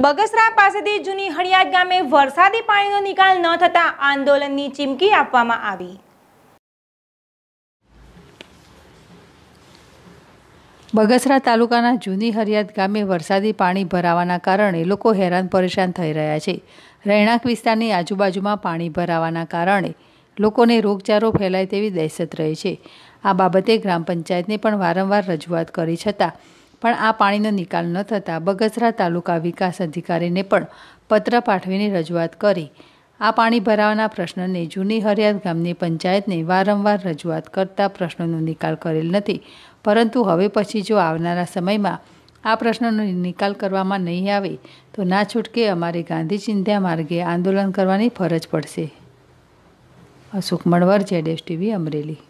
બગસરા પાસેથી જૂની હળિયાદ ગામે વરસાદી પાણીનો નિકાલ ન થતા આંદોલનની ચીમકી આપવામાં આવી બગસરા તાલુકાના જૂની હરિયાત ગામે વરસાદી પાણી ભરાવાના કારણે લોકો હેરાન પરેશાન થઈ રહ્યા છે રહેણાંક વિસ્તારની આજુબાજુમાં પાણી ભરાવાના કારણે લોકોને રોગચાળો ફેલાય તેવી દહેશત રહે છે આ બાબતે ગ્રામ પંચાયતને પણ વારંવાર રજૂઆત કરી છતાં પણ આ પાણીનો નિકાલ ન થતાં બગસરા તાલુકા વિકાસ અધિકારીને પણ પત્ર પાઠવીને રજૂઆત કરી આ પાણી ભરાવાના પ્રશ્નને જૂની હરિયાત ગામની પંચાયતને વારંવાર રજૂઆત કરતા પ્રશ્નનો નિકાલ કરેલ નથી પરંતુ હવે પછી જો આવનારા સમયમાં આ પ્રશ્નનો નિકાલ કરવામાં નહીં આવે તો ના છૂટકે અમારે ગાંધી ચિંધ્યા માર્ગે આંદોલન કરવાની ફરજ પડશે અશોક મળવર જેડેશ ટીવી અમરેલી